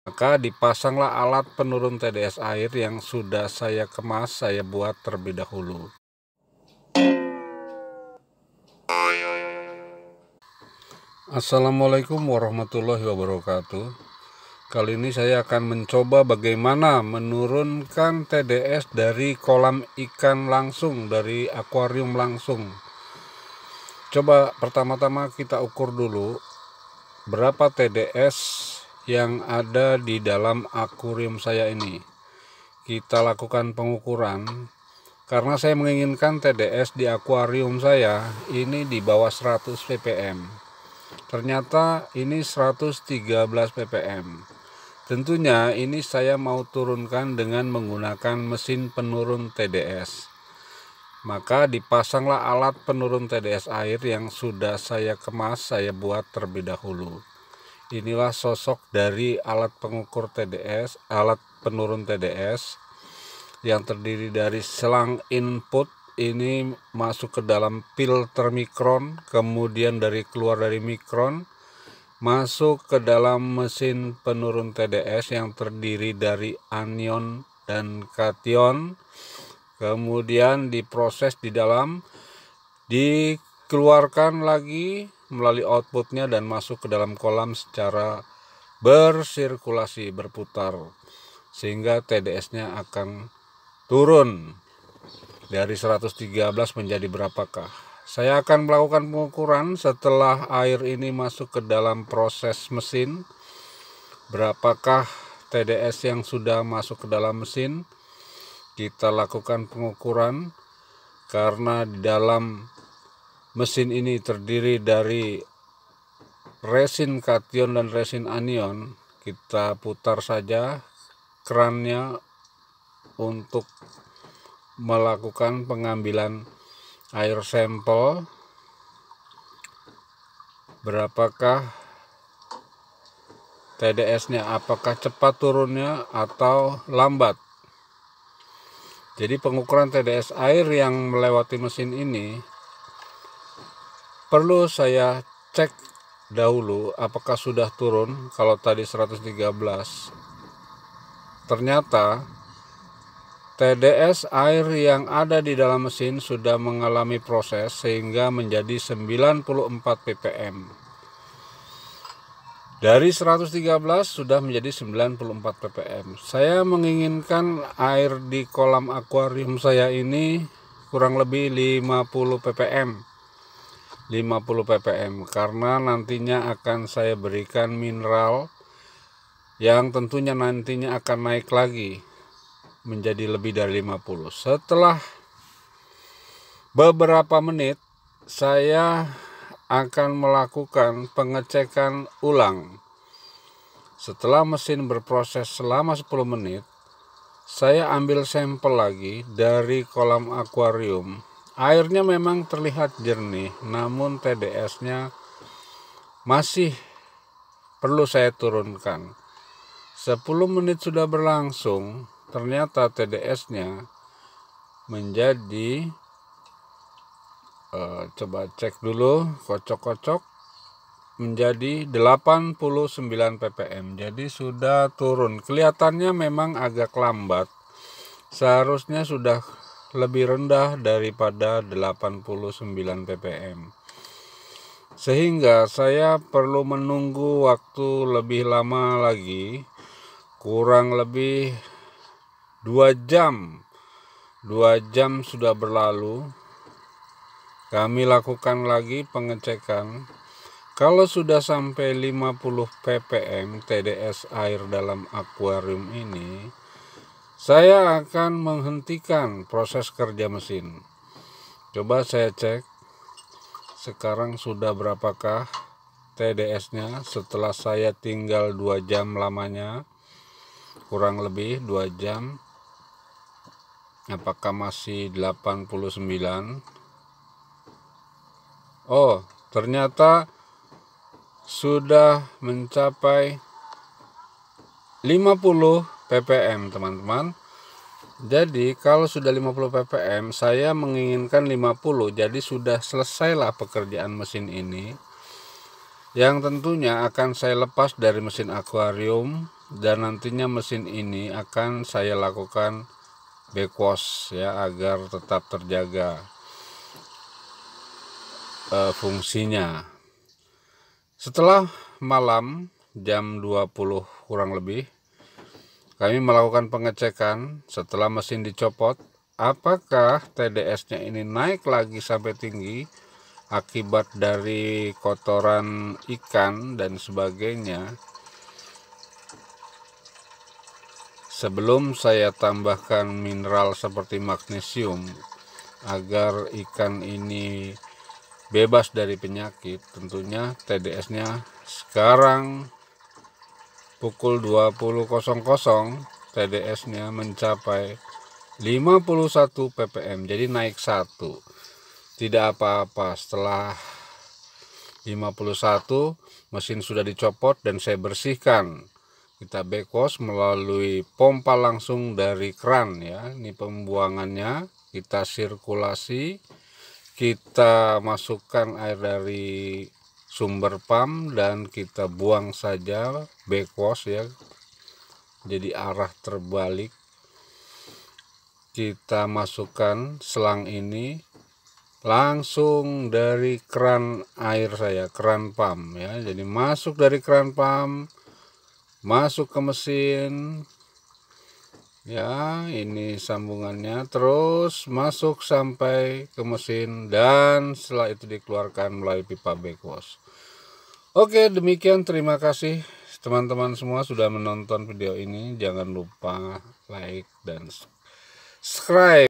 Maka dipasanglah alat penurun TDS air yang sudah saya kemas, saya buat terlebih dahulu. Assalamualaikum warahmatullahi wabarakatuh. Kali ini saya akan mencoba bagaimana menurunkan TDS dari kolam ikan langsung, dari akuarium langsung. Coba pertama-tama kita ukur dulu berapa TDS yang ada di dalam akuarium saya ini. Kita lakukan pengukuran karena saya menginginkan TDS di akuarium saya ini di bawah 100 ppm. Ternyata ini 113 ppm. Tentunya ini saya mau turunkan dengan menggunakan mesin penurun TDS. Maka dipasanglah alat penurun TDS air yang sudah saya kemas, saya buat terlebih dahulu inilah sosok dari alat pengukur TDS, alat penurun TDS yang terdiri dari selang input ini masuk ke dalam filter mikron, kemudian dari keluar dari mikron masuk ke dalam mesin penurun TDS yang terdiri dari anion dan kation. Kemudian diproses di dalam dikeluarkan lagi melalui outputnya dan masuk ke dalam kolam secara bersirkulasi berputar sehingga TDS-nya akan turun dari 113 menjadi berapakah. Saya akan melakukan pengukuran setelah air ini masuk ke dalam proses mesin. Berapakah TDS yang sudah masuk ke dalam mesin? Kita lakukan pengukuran karena di dalam Mesin ini terdiri dari resin kation dan resin anion. Kita putar saja kerannya untuk melakukan pengambilan air sampel berapakah TDS-nya apakah cepat turunnya atau lambat jadi pengukuran TDS air yang melewati mesin ini perlu saya cek dahulu apakah sudah turun kalau tadi 113 ternyata TDS air yang ada di dalam mesin sudah mengalami proses sehingga menjadi 94 ppm dari 113 sudah menjadi 94 ppm saya menginginkan air di kolam akuarium saya ini kurang lebih 50 ppm 50 ppm karena nantinya akan saya berikan mineral yang tentunya nantinya akan naik lagi menjadi lebih dari 50 setelah beberapa menit saya akan melakukan pengecekan ulang setelah mesin berproses selama 10 menit saya ambil sampel lagi dari kolam akuarium Airnya memang terlihat jernih, namun TDS-nya masih perlu saya turunkan. 10 menit sudah berlangsung, ternyata TDS-nya menjadi eh, coba cek dulu, kocok-kocok menjadi 89 ppm. Jadi sudah turun. Kelihatannya memang agak lambat. Seharusnya sudah lebih rendah daripada 89 ppm. Sehingga saya perlu menunggu waktu lebih lama lagi, kurang lebih 2 jam. 2 jam sudah berlalu. Kami lakukan lagi pengecekan. Kalau sudah sampai 50 ppm TDS air dalam akuarium ini, saya akan menghentikan proses kerja mesin. Coba saya cek sekarang sudah berapakah TDS-nya setelah saya tinggal dua jam lamanya. Kurang lebih dua jam. Apakah masih 89? Oh, ternyata sudah mencapai 50 ppm teman-teman jadi kalau sudah 50 ppm saya menginginkan 50 jadi sudah selesailah pekerjaan mesin ini yang tentunya akan saya lepas dari mesin akuarium dan nantinya mesin ini akan saya lakukan backwash ya agar tetap terjaga e, fungsinya setelah malam jam 20 kurang lebih kami melakukan pengecekan setelah mesin dicopot, apakah TDS-nya ini naik lagi sampai tinggi akibat dari kotoran ikan dan sebagainya. Sebelum saya tambahkan mineral seperti magnesium agar ikan ini bebas dari penyakit, tentunya TDS-nya sekarang pukul 20.00 TDS-nya mencapai 51 ppm. Jadi naik satu. Tidak apa-apa setelah 51 mesin sudah dicopot dan saya bersihkan. Kita backwash melalui pompa langsung dari kran ya. Ini pembuangannya kita sirkulasi kita masukkan air dari sumber pam dan kita buang saja backwash ya jadi arah terbalik kita masukkan selang ini langsung dari keran air saya keran pam ya jadi masuk dari keran pam masuk ke mesin ya ini sambungannya terus masuk sampai ke mesin dan setelah itu dikeluarkan melalui pipa backwash oke demikian terima kasih teman-teman semua sudah menonton video ini jangan lupa like dan subscribe